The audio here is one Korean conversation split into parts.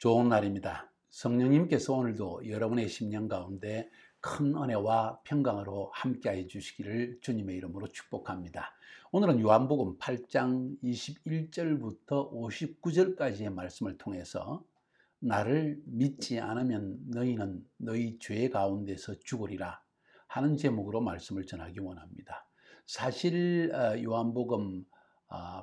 좋은 날입니다. 성령님께서 오늘도 여러분의 심령 가운데 큰 은혜와 평강으로 함께해 주시기를 주님의 이름으로 축복합니다. 오늘은 요한복음 8장 21절부터 59절까지의 말씀을 통해서 나를 믿지 않으면 너희는 너희 죄 가운데서 죽으리라 하는 제목으로 말씀을 전하기 원합니다. 사실 어, 요한복음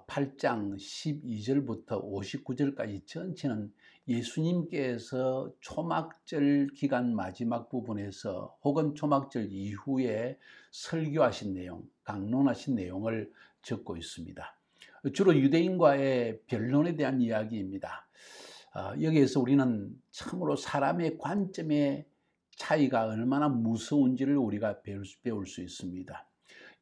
8장 아, 12절부터 59절까지 전체는 예수님께서 초막절 기간 마지막 부분에서 혹은 초막절 이후에 설교하신 내용, 강론하신 내용을 적고 있습니다. 주로 유대인과의 변론에 대한 이야기입니다. 아, 여기에서 우리는 참으로 사람의 관점의 차이가 얼마나 무서운지를 우리가 배울 수 있습니다.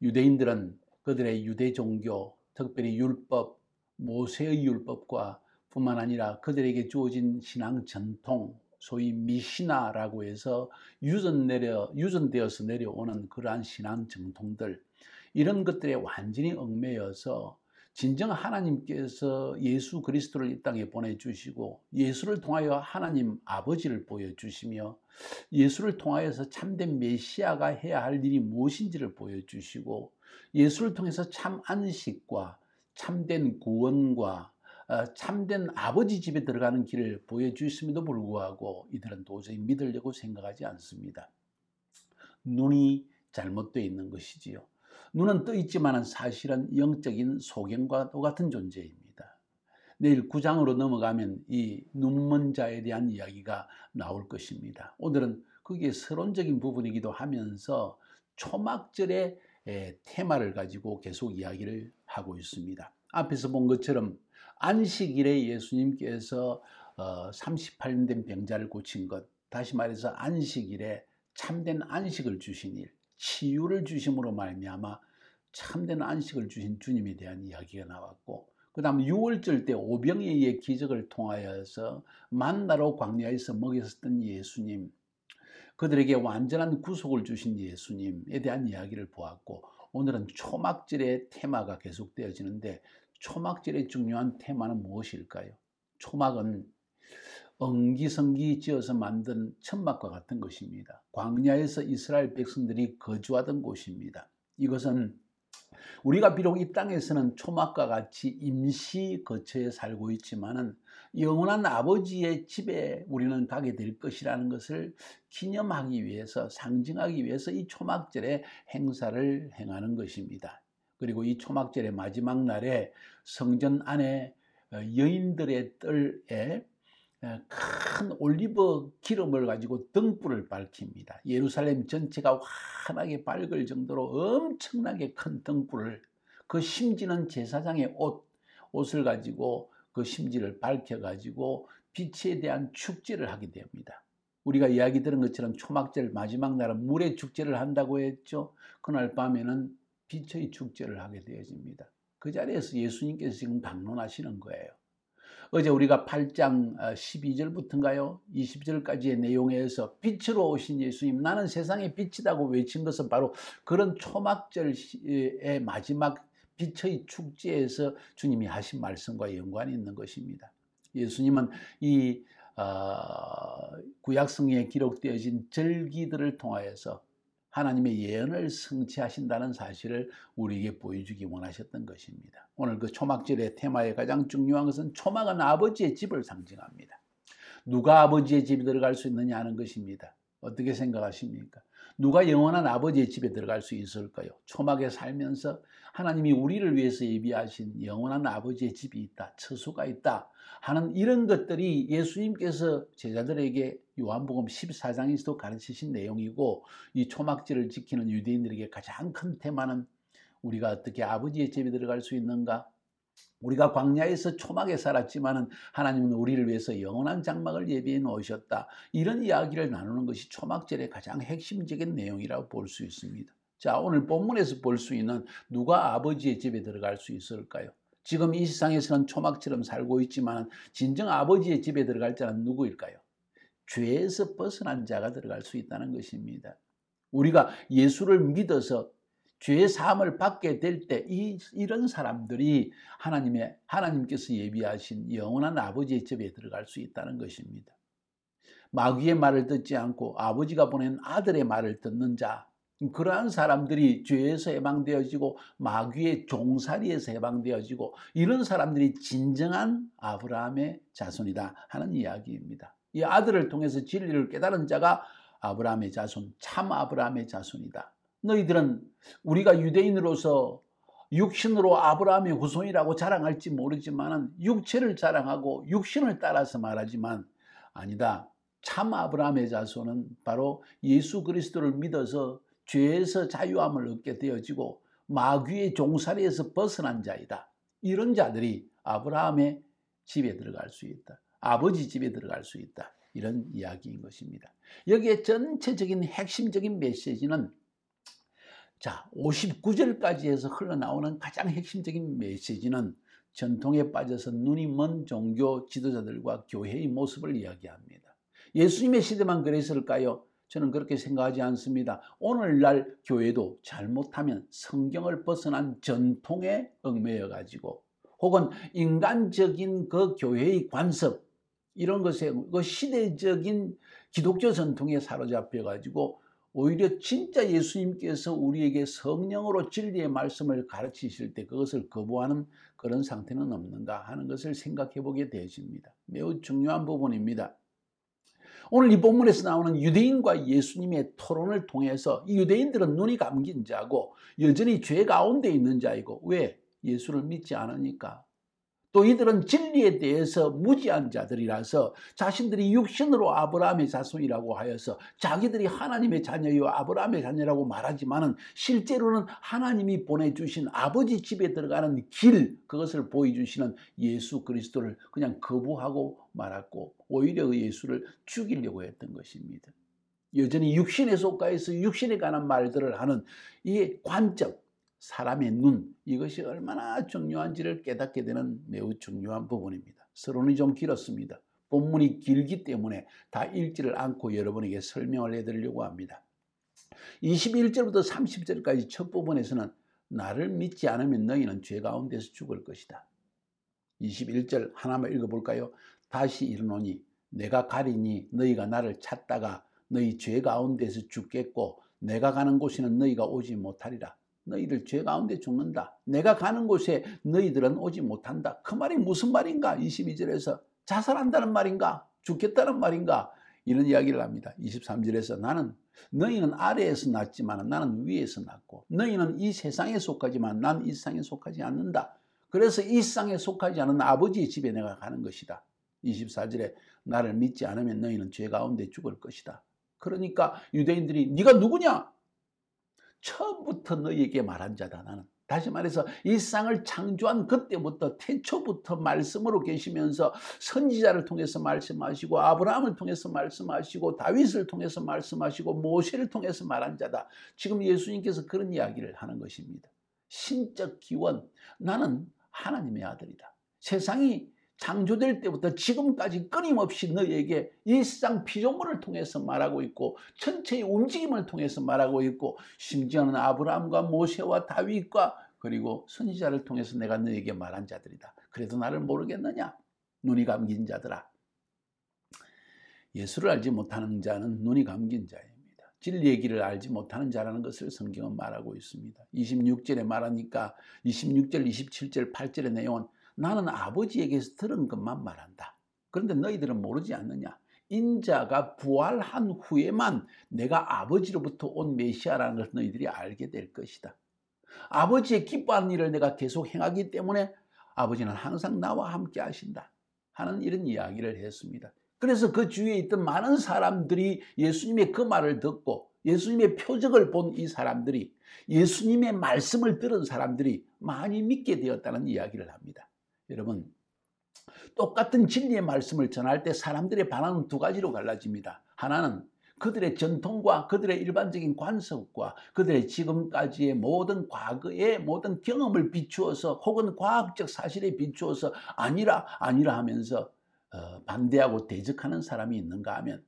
유대인들은 그들의 유대 종교, 특별히 율법, 모세의 율법과 뿐만 아니라 그들에게 주어진 신앙 전통, 소위 미시나라고 해서 유전 내려, 유전되어서 내려오는 그러한 신앙 전통들, 이런 것들에 완전히 얽매여서 진정 하나님께서 예수 그리스도를 이 땅에 보내주시고 예수를 통하여 하나님 아버지를 보여주시며 예수를 통하여서 참된 메시아가 해야 할 일이 무엇인지를 보여주시고 예수를 통해서 참 안식과 참된 구원과 어, 참된 아버지 집에 들어가는 길을 보여주었음에도 불구하고 이들은 도저히 믿으려고 생각하지 않습니다. 눈이 잘못되어 있는 것이지요. 눈은 떠 있지만 사실은 영적인 소경과 같은 존재입니다. 내일 9장으로 넘어가면 이 눈먼 자에 대한 이야기가 나올 것입니다. 오늘은 그게 서론적인 부분이기도 하면서 초막절의 테마를 가지고 계속 이야기를 하고 있습니다. 앞에서 본 것처럼 안식일에 예수님께서 38년 어, 된 병자를 고친 것, 다시 말해서 안식일에 참된 안식을 주신 일, 치유를 주심으로 말미암아 참된 안식을 주신 주님에 대한 이야기가 나왔고 그 다음 6월절 때 오병이의 기적을 통하여서 만나로 광야에서 먹였었던 예수님 그들에게 완전한 구속을 주신 예수님에 대한 이야기를 보았고 오늘은 초막절의 테마가 계속되어지는데 초막절의 중요한 테마는 무엇일까요? 초막은 엉기성기 지어서 만든 천막과 같은 것입니다. 광야에서 이스라엘 백성들이 거주하던 곳입니다. 이것은 우리가 비록 이 땅에서는 초막과 같이 임시 거처에 살고 있지만 영원한 아버지의 집에 우리는 가게 될 것이라는 것을 기념하기 위해서 상징하기 위해서 이 초막절의 행사를 행하는 것입니다. 그리고 이 초막절의 마지막 날에 성전 안에 어, 여인들의 뜰에 어, 큰 올리브 기름을 가지고 등불을 밝힙니다. 예루살렘 전체가 환하게 밝을 정도로 엄청나게 큰 등불을 그 심지는 제사장의 옷, 옷을 가지고 그 심지를 밝혀가지고 빛에 대한 축제를 하게 됩니다. 우리가 이야기 들은 것처럼 초막절 마지막 날은 물의 축제를 한다고 했죠. 그날 밤에는 빛의 축제를 하게 되어집니다. 그 자리에서 예수님께서 지금 강론하시는 거예요. 어제 우리가 8장 12절부터인가요? 어, 20절까지의 내용에서 빛으로 오신 예수님, 나는 세상의 빛이다고 외친 것은 바로 그런 초막절의 마지막 빛의 축제에서 주님이 하신 말씀과 연관이 있는 것입니다. 예수님은 이 어, 구약성에 기록되어진 절기들을 통하여서 하나님의 예언을 성취하신다는 사실을 우리에게 보여주기 원하셨던 것입니다. 오늘 그 초막절의 테마의 가장 중요한 것은 초막은 아버지의 집을 상징합니다. 누가 아버지의 집에 들어갈 수 있느냐 하는 것입니다. 어떻게 생각하십니까? 누가 영원한 아버지의 집에 들어갈 수 있을까요? 초막에 살면서 하나님이 우리를 위해서 예비하신 영원한 아버지의 집이 있다, 처소가 있다 하는 이런 것들이 예수님께서 제자들에게 요한복음 14장에서도 가르치신 내용이고 이 초막지를 지키는 유대인들에게 가장 큰 테마는 우리가 어떻게 아버지의 집에 들어갈 수 있는가? 우리가 광야에서 초막에 살았지만은 하나님은 우리를 위해서 영원한 장막을 예비해 놓으셨다. 이런 이야기를 나누는 것이 초막절의 가장 핵심적인 내용이라고 볼 수 있습니다. 자, 오늘 본문에서 볼 수 있는 누가 아버지의 집에 들어갈 수 있을까요? 지금 이 세상에서는 초막처럼 살고 있지만 진정 아버지의 집에 들어갈 자는 누구일까요? 죄에서 벗어난 자가 들어갈 수 있다는 것입니다. 우리가 예수를 믿어서 죄의 사함을 받게 될 때 이, 런 사람들이 하나님의 하나님께서 예비하신 영원한 아버지의 집에 들어갈 수 있다는 것입니다. 마귀의 말을 듣지 않고 아버지가 보낸 아들의 말을 듣는 자 그러한 사람들이 죄에서 해방되어지고 마귀의 종살이에서 해방되어지고 이런 사람들이 진정한 아브라함의 자손이다 하는 이야기입니다. 이 아들을 통해서 진리를 깨달은 자가 아브라함의 자손, 참 아브라함의 자손이다. 너희들은 우리가 유대인으로서 육신으로 아브라함의 후손이라고 자랑할지 모르지만 육체를 자랑하고 육신을 따라서 말하지만 아니다. 참 아브라함의 자손은 바로 예수 그리스도를 믿어서 죄에서 자유함을 얻게 되어지고 마귀의 종살이에서 벗어난 자이다. 이런 자들이 아브라함의 집에 들어갈 수 있다. 아버지 집에 들어갈 수 있다. 이런 이야기인 것입니다. 여기에 전체적인 핵심적인 메시지는 자 59절까지 해서 흘러나오는 가장 핵심적인 메시지는 전통에 빠져서 눈이 먼 종교 지도자들과 교회의 모습을 이야기합니다. 예수님의 시대만 그랬을까요? 저는 그렇게 생각하지 않습니다. 오늘날 교회도 잘못하면 성경을 벗어난 전통에 얽매여 가지고 혹은 인간적인 그 교회의 관습 이런 것에 그 시대적인 기독교 전통에 사로잡혀 가지고 오히려 진짜 예수님께서 우리에게 성령으로 진리의 말씀을 가르치실 때 그것을 거부하는 그런 상태는 없는가 하는 것을 생각해 보게 되십니다 매우 중요한 부분입니다. 오늘 이 본문에서 나오는 유대인과 예수님의 토론을 통해서 이 유대인들은 눈이 감긴 자고 여전히 죄 가운데 있는 자이고 왜? 예수를 믿지 않으니까 또 이들은 진리에 대해서 무지한 자들이라서 자신들이 육신으로 아브라함의 자손이라고 하여서 자기들이 하나님의 자녀요 아브라함의 자녀라고 말하지만은 실제로는 하나님이 보내주신 아버지 집에 들어가는 길 그것을 보여주시는 예수 그리스도를 그냥 거부하고 말았고 오히려 그 예수를 죽이려고 했던 것입니다. 여전히 육신의 속가에서 육신에 관한 말들을 하는 이 관점 사람의 눈 이것이 얼마나 중요한지를 깨닫게 되는 매우 중요한 부분입니다. 서론이 좀 길었습니다. 본문이 길기 때문에 다 읽지를 않고 여러분에게 설명을 해드리려고 합니다. 21절부터 30절까지 첫 부분에서는 나를 믿지 않으면 너희는 죄 가운데서 죽을 것이다. 21절 하나만 읽어볼까요? 다시 이르노니 내가 가리니 너희가 나를 찾다가 너희 죄 가운데서 죽겠고 내가 가는 곳에는 너희가 오지 못하리라. 너희를죄 가운데 죽는다. 내가 가는 곳에 너희들은 오지 못한다. 그 말이 무슨 말인가? 22절에서 자살한다는 말인가? 죽겠다는 말인가? 이런 이야기를 합니다. 23절에서 나는 너희는 아래에서 났지만 나는 위에서 났고 너희는 이 세상에 속하지만 난 이 세상에 속하지 않는다. 그래서 이 세상에 속하지 않은 아버지의 집에 내가 가는 것이다. 24절에 나를 믿지 않으면 너희는 죄 가운데 죽을 것이다. 그러니까 유대인들이 네가 누구냐? 처음부터 너희에게 말한 자다 나는 다시 말해서 이쌍을 창조한 그때부터 태초부터 말씀으로 계시면서 선지자를 통해서 말씀하시고 아브라함을 통해서 말씀하시고 다윗을 통해서 말씀하시고 모세를 통해서 말한 자다. 지금 예수님께서 그런 이야기를 하는 것입니다. 신적 기원 나는 하나님의 아들이다. 세상이 창조될 때부터 지금까지 끊임없이 너에게 일상 피조물을 통해서 말하고 있고 천체의 움직임을 통해서 말하고 있고 심지어는 아브라함과 모세와 다윗과 그리고 선지자를 통해서 내가 너에게 말한 자들이다. 그래도 나를 모르겠느냐? 눈이 감긴 자들아. 예수를 알지 못하는 자는 눈이 감긴 자입니다 진리의 길을 알지 못하는 자라는 것을 성경은 말하고 있습니다. 26절에 말하니까 26절, 27절, 8절의 내용은 나는 아버지에게서 들은 것만 말한다. 그런데 너희들은 모르지 않느냐? 인자가 부활한 후에만 내가 아버지로부터 온 메시아라는 것을 너희들이 알게 될 것이다. 아버지의 기뻐하는 일을 내가 계속 행하기 때문에 아버지는 항상 나와 함께 하신다 하는 이런 이야기를 했습니다. 그래서 그 주위에 있던 많은 사람들이 예수님의 그 말을 듣고 예수님의 표적을 본 이 사람들이 예수님의 말씀을 들은 사람들이 많이 믿게 되었다는 이야기를 합니다. 여러분 똑같은 진리의 말씀을 전할 때 사람들의 반응은 두 가지로 갈라집니다. 하나는 그들의 전통과 그들의 일반적인 관습과 그들의 지금까지의 모든 과거의 모든 경험을 비추어서 혹은 과학적 사실에 비추어서 아니라 아니라 하면서 어, 반대하고 대적하는 사람이 있는가 하면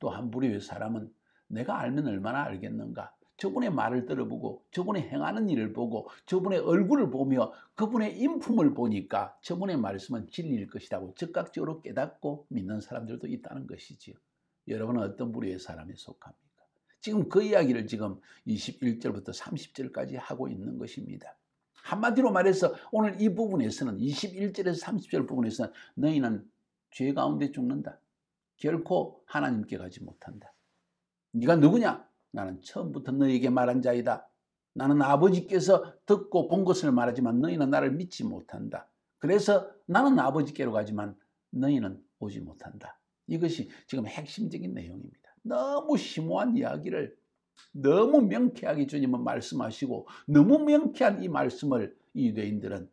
또 한 부류의 사람은 내가 알면 얼마나 알겠는가 저분의 말을 들어보고 저분의 행하는 일을 보고 저분의 얼굴을 보며 그분의 인품을 보니까 저분의 말씀은 진리일 것이라고 즉각적으로 깨닫고 믿는 사람들도 있다는 것이지요. 여러분은 어떤 부류의 사람에 속합니까? 지금 그 이야기를 지금 21절부터 30절까지 하고 있는 것입니다. 한마디로 말해서 오늘 이 부분에서는 21절에서 30절 부분에서는 너희는 죄 가운데 죽는다. 결코 하나님께 가지 못한다. 네가 누구냐? 나는 처음부터 너희에게 말한 자이다. 나는 아버지께서 듣고 본 것을 말하지만 너희는 나를 믿지 못한다. 그래서 나는 아버지께로 가지만 너희는 오지 못한다. 이것이 지금 핵심적인 내용입니다. 너무 심오한 이야기를 너무 명쾌하게 주님은 말씀하시고 너무 명쾌한 이 말씀을 유대인들은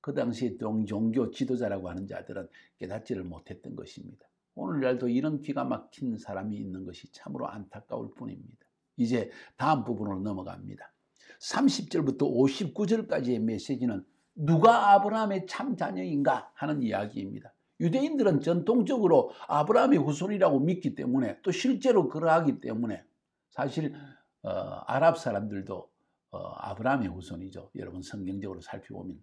그 당시에 동종교 지도자라고 하는 자들은 깨닫지를 못했던 것입니다. 오늘날도 이런 귀가 막힌 사람이 있는 것이 참으로 안타까울 뿐입니다. 이제 다음 부분으로 넘어갑니다. 30절부터 59절까지의 메시지는 누가 아브라함의 참 자녀인가 하는 이야기입니다. 유대인들은 전통적으로 아브라함의 후손이라고 믿기 때문에 또 실제로 그러하기 때문에 사실 어, 아랍 사람들도 어, 아브라함의 후손이죠. 여러분 성경적으로 살펴보면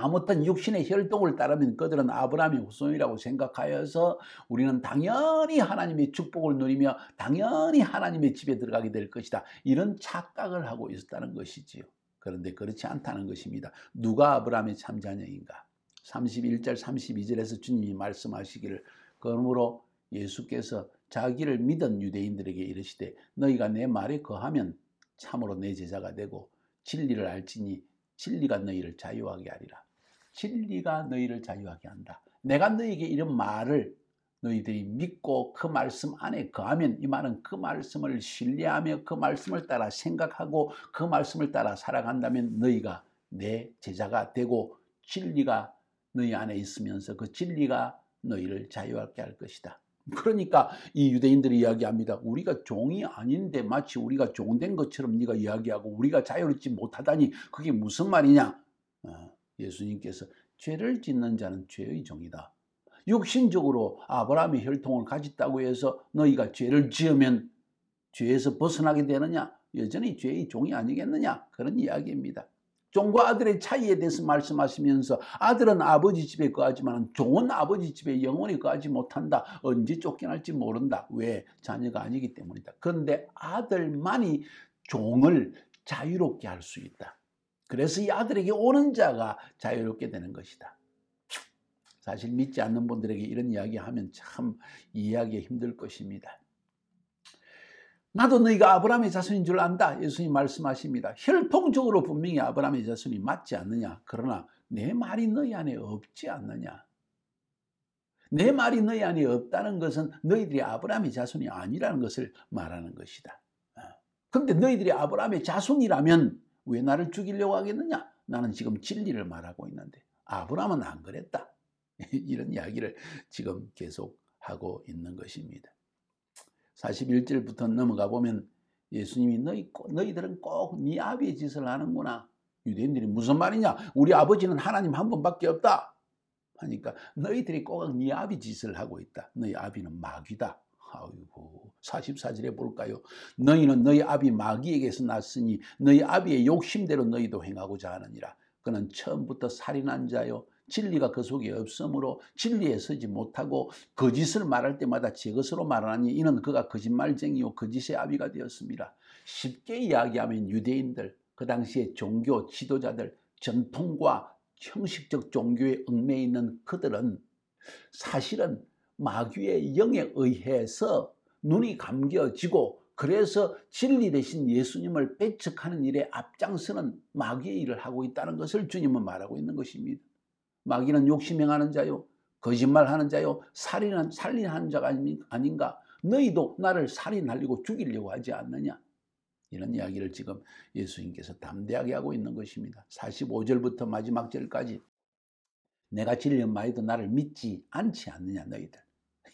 아무튼 육신의 혈통을 따르면 그들은 아브라함의 후손이라고 생각하여서 우리는 당연히 하나님의 축복을 누리며 당연히 하나님의 집에 들어가게 될 것이다. 이런 착각을 하고 있었다는 것이지요. 그런데 그렇지 않다는 것입니다. 누가 아브라함의 참자녀인가? 31절 32절에서 주님이 말씀하시기를 그러므로 예수께서 자기를 믿은 유대인들에게 이르시되 너희가 내 말에 거하면 참으로 내 제자가 되고 진리를 알지니 진리가 너희를 자유하게 하리라. 진리가 너희를 자유하게 한다. 내가 너희에게 이런 말을 너희들이 믿고 그 말씀 안에 거하면 이 말은 그 말씀을 신뢰하며 그 말씀을 따라 생각하고 그 말씀을 따라 살아간다면 너희가 내 제자가 되고 진리가 너희 안에 있으면서 그 진리가 너희를 자유하게 할 것이다. 그러니까 이 유대인들이 이야기합니다. 우리가 종이 아닌데 마치 우리가 종된 것처럼 네가 이야기하고 우리가 자유롭지 못하다니 그게 무슨 말이냐? 어. 예수님께서 죄를 짓는 자는 죄의 종이다. 육신적으로 아브라함이 혈통을 가졌다고 해서 너희가 죄를 지으면 죄에서 벗어나게 되느냐? 여전히 죄의 종이 아니겠느냐? 그런 이야기입니다. 종과 아들의 차이에 대해서 말씀하시면서 아들은 아버지 집에 거하지만 종은 아버지 집에 영원히 거하지 못한다. 언제 쫓겨날지 모른다. 왜? 자녀가 아니기 때문이다. 그런데 아들만이 종을 자유롭게 할 수 있다. 그래서 이 아들에게 오는 자가 자유롭게 되는 것이다. 사실 믿지 않는 분들에게 이런 이야기하면 참 이해하기 힘들 것입니다. 나도 너희가 아브라함의 자손인 줄 안다. 예수님 말씀하십니다. 혈통적으로 분명히 아브라함의 자손이 맞지 않느냐. 그러나 내 말이 너희 안에 없지 않느냐. 내 말이 너희 안에 없다는 것은 너희들이 아브라함의 자손이 아니라는 것을 말하는 것이다. 그런데 아, 너희들이 아브라함의 자손이라면 왜 나를 죽이려고 하겠느냐? 나는 지금 진리를 말하고 있는데 아브라함은 안 그랬다. 이런 이야기를 지금 계속 하고 있는 것입니다. 41절부터 넘어가 보면 예수님이 너희, 너희들은 꼭 네 아비의 짓을 하는구나. 유대인들이 무슨 말이냐? 우리 아버지는 하나님 한 분밖에 없다. 하니까 너희들이 꼭 네 아비 짓을 하고 있다. 너희 아비는 마귀다. 아이고 44절에 볼까요? 너희는 너희 아비 마귀에게서 났으니 너희 아비의 욕심대로 너희도 행하고자 하느니라. 그는 처음부터 살인한 자요 진리가 그 속에 없으므로 진리에 서지 못하고 거짓을 말할 때마다 제 것으로 말하니 이는 그가 거짓말쟁이요 거짓의 아비가 되었습니다. 쉽게 이야기하면 유대인들 그 당시의 종교 지도자들 전통과 형식적 종교에 얽매이는 그들은 사실은 마귀의 영에 의해서 눈이 감겨지고 그래서 진리 대신 예수님을 배척하는 일에 앞장서는 마귀의 일을 하고 있다는 것을 주님은 말하고 있는 것입니다. 마귀는 욕심행하는 자요, 거짓말하는 자요, 살인한, 살인하는 자가 아닌가? 너희도 나를 살인하려고 죽이려고 하지 않느냐? 이런 이야기를 지금 예수님께서 담대하게 하고 있는 것입니다. 45절부터 마지막 절까지 내가 진리의 마도 나를 믿지 않지 않느냐 너희들.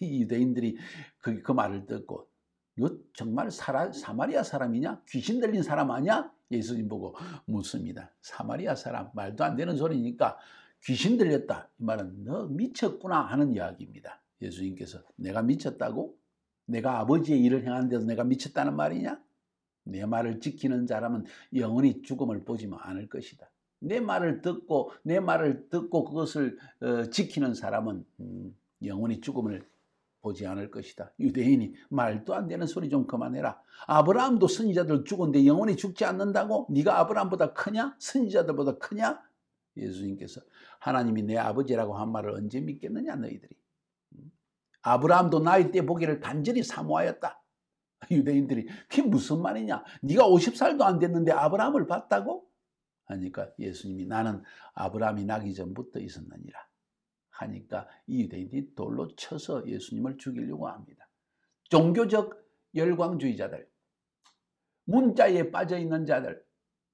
유대인들이 그, 그 말을 듣고 너 정말 사라, 사마리아 사람이냐? 귀신 들린 사람 아니야? 예수님 보고 묻습니다. 사마리아 사람 말도 안 되는 소리니까 귀신 들렸다. 이 말은 너 미쳤구나 하는 이야기입니다. 예수님께서 내가 미쳤다고? 내가 아버지의 일을 행하는 데서 내가 미쳤다는 말이냐? 내 말을 지키는 사람은 영원히 죽음을 보지 않을 것이다. 내 말을 듣고 내 말을 듣고 그것을 어, 지키는 사람은 음, 영원히 죽음을 보지 않을 것이다. 유대인이 말도 안 되는 소리 좀 그만해라. 아브라함도 선지자들 죽은데 영원히 죽지 않는다고? 네가 아브라함보다 크냐? 선지자들보다 크냐? 예수님께서 하나님이 내 아버지라고 한 말을 언제 믿겠느냐 너희들이. 음? 아브라함도 나이 때 보기를 간절히 사모하였다. 유대인들이 그게 무슨 말이냐? 네가 50살도 안 됐는데 아브라함을 봤다고? 하니까 예수님이 나는 아브라함이 나기 전부터 있었느니라. 하니까 이 유대인들이 돌로 쳐서 예수님을 죽이려고 합니다. 종교적 열광주의자들, 문자에 빠져있는 자들,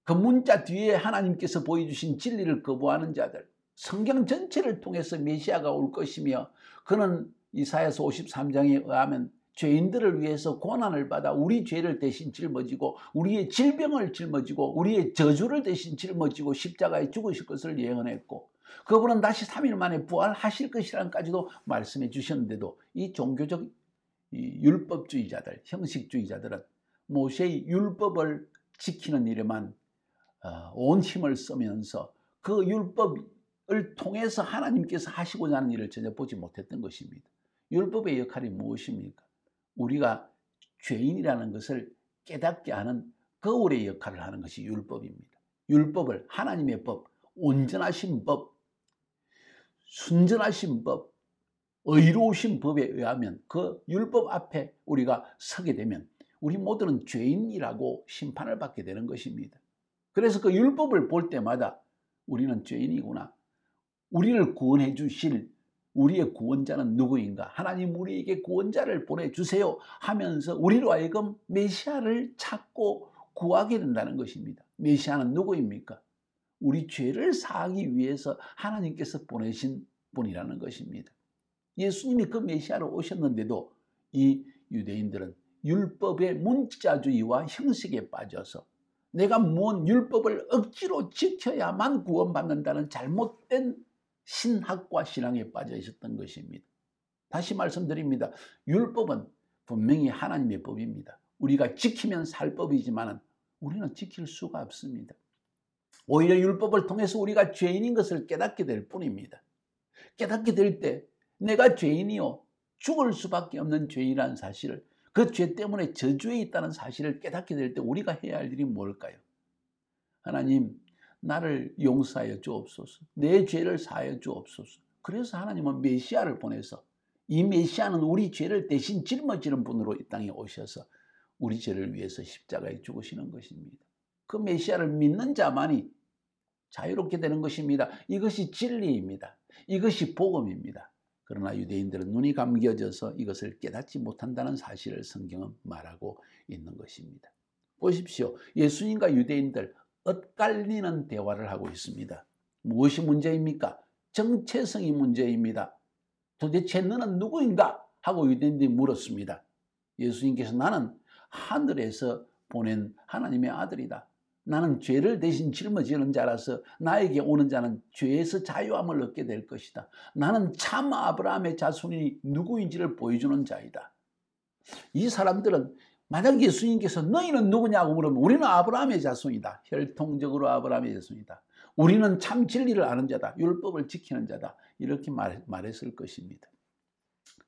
그 문자 뒤에 하나님께서 보여주신 진리를 거부하는 자들, 성경 전체를 통해서 메시아가 올 것이며 그는 이사야서 53장에 의하면 죄인들을 위해서 고난을 받아 우리 죄를 대신 짊어지고 우리의 질병을 짊어지고 우리의 저주를 대신 짊어지고 십자가에 죽으실 것을 예언했고 그분은 다시 3일 만에 부활하실 것이란까지도 말씀해 주셨는데도 이 종교적 이 율법주의자들 형식주의자들은 모세의 율법을 지키는 일에만 어, 온 힘을 쓰면서 그 율법을 통해서 하나님께서 하시고자 하는 일을 전혀 보지 못했던 것입니다. 율법의 역할이 무엇입니까? 우리가 죄인이라는 것을 깨닫게 하는 거울의 그 역할을 하는 것이 율법입니다. 율법을 하나님의 법, 온전하신 법, 순전하신 법, 의로우신 법에 의하면 그 율법 앞에 우리가 서게 되면 우리 모두는 죄인이라고 심판을 받게 되는 것입니다. 그래서 그 율법을 볼 때마다 우리는 죄인이구나. 우리를 구원해 주실 우리의 구원자는 누구인가? 하나님 우리에게 구원자를 보내주세요 하면서 우리로 하여금 메시아를 찾고 구하게 된다는 것입니다. 메시아는 누구입니까? 우리 죄를 사하기 위해서 하나님께서 보내신 분이라는 것입니다. 예수님이 그 메시아로 오셨는데도 이 유대인들은 율법의 문자주의와 형식에 빠져서 내가 무 율법을 억지로 지켜야만 구원받는다는 잘못된 신학과 신앙에 빠져 있었던 것입니다. 다시 말씀드립니다. 율법은 분명히 하나님의 법입니다. 우리가 지키면 살 법이지만 우리는 지킬 수가 없습니다. 오히려 율법을 통해서 우리가 죄인인 것을 깨닫게 될 뿐입니다. 깨닫게 될 때 내가 죄인이요 죽을 수밖에 없는 죄이라는 인 사실을 그 죄 때문에 저주에 있다는 사실을 깨닫게 될 때 우리가 해야 할 일이 뭘까요? 하나님 나를 용서하여 주옵소서. 내 죄를 사하여 주옵소서. 그래서 하나님은 메시아를 보내서 이 메시아는 우리 죄를 대신 짊어지는 분으로 이 땅에 오셔서 우리 죄를 위해서 십자가에 죽으시는 것입니다. 그 메시아를 믿는 자만이 자유롭게 되는 것입니다. 이것이 진리입니다. 이것이 복음입니다. 그러나 유대인들은 눈이 감겨져서 이것을 깨닫지 못한다는 사실을 성경은 말하고 있는 것입니다. 보십시오. 예수님과 유대인들 엇갈리는 대화를 하고 있습니다. 무엇이 문제입니까? 정체성이 문제입니다. 도대체 너는 누구인가? 하고 유대인들이 물었습니다. 예수님께서 나는 하늘에서 보낸 하나님의 아들이다. 나는 죄를 대신 짊어지는 자라서 나에게 오는 자는 죄에서 자유함을 얻게 될 것이다. 나는 참 아브라함의 자손이 누구인지를 보여주는 자이다. 이 사람들은 만약 예수님께서 너희는 누구냐고 물으면 우리는 아브라함의 자손이다. 혈통적으로 아브라함의 자손이다. 우리는 참 진리를 아는 자다. 율법을 지키는 자다. 이렇게 말, 말했을 것입니다.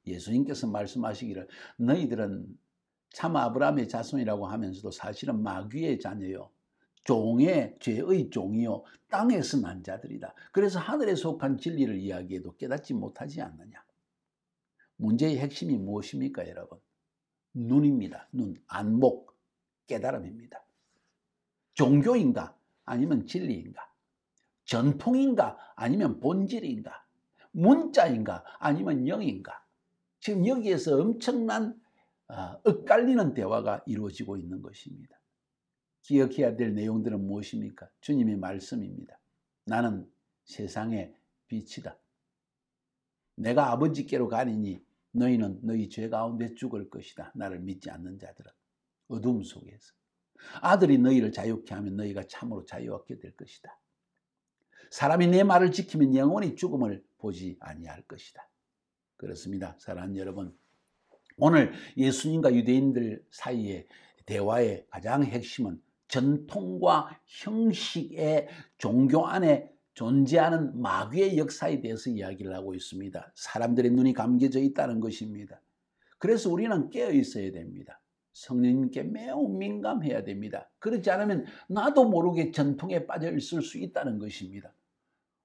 예수님께서 말씀하시기를 너희들은 참 아브라함의 자손이라고 하면서도 사실은 마귀의 자녀요. 종의 죄의 종이요 땅에서 난 자들이다. 그래서 하늘에 속한 진리를 이야기해도 깨닫지 못하지 않느냐. 문제의 핵심이 무엇입니까 여러분? 눈입니다. 눈, 안목, 깨달음입니다. 종교인가 아니면 진리인가 전통인가 아니면 본질인가 문자인가 아니면 영인가 지금 여기에서 엄청난 어, 엇갈리는 대화가 이루어지고 있는 것입니다. 기억해야 될 내용들은 무엇입니까? 주님의 말씀입니다. 나는 세상의 빛이다. 내가 아버지께로 가니니 너희는 너희 죄 가운데 죽을 것이다. 나를 믿지 않는 자들은 어둠 속에서 아들이 너희를 자유케 하면 너희가 참으로 자유롭게 될 것이다. 사람이 내 말을 지키면 영원히 죽음을 보지 아니할 것이다. 그렇습니다. 사랑하는 여러분 오늘 예수님과 유대인들 사이의 대화의 가장 핵심은 전통과 형식의 종교 안에 존재하는 마귀의 역사에 대해서 이야기를 하고 있습니다. 사람들의 눈이 감겨져 있다는 것입니다. 그래서 우리는 깨어 있어야 됩니다. 성령님께 매우 민감해야 됩니다. 그렇지 않으면 나도 모르게 전통에 빠져 있을 수 있다는 것입니다.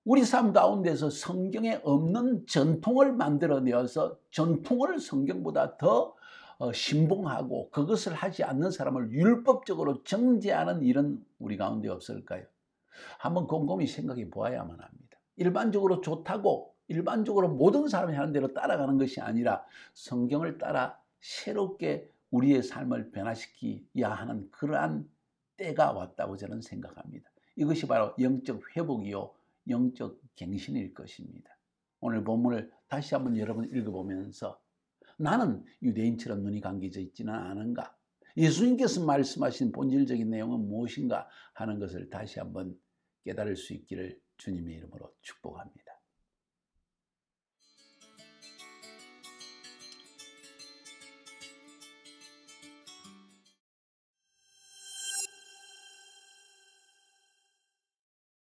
우리 삶 가운데서 성경에 없는 전통을 만들어내어서 전통을 성경보다 더 어, 신봉하고 그것을 하지 않는 사람을 율법적으로 정죄하는 일은 우리 가운데 없을까요? 한번 곰곰이 생각해 보아야만 합니다. 일반적으로 좋다고 일반적으로 모든 사람이 하는 대로 따라가는 것이 아니라 성경을 따라 새롭게 우리의 삶을 변화시키야 하는 그러한 때가 왔다고 저는 생각합니다. 이것이 바로 영적 회복이요 영적 갱신일 것입니다. 오늘 본문을 다시 한번 여러분 읽어보면서 나는 유대인처럼 눈이 감겨져 있지는 않은가? 예수님께서 말씀하신 본질적인 내용은 무엇인가 하는 것을 다시 한번 깨달을 수 있기를 주님의 이름으로 축복합니다.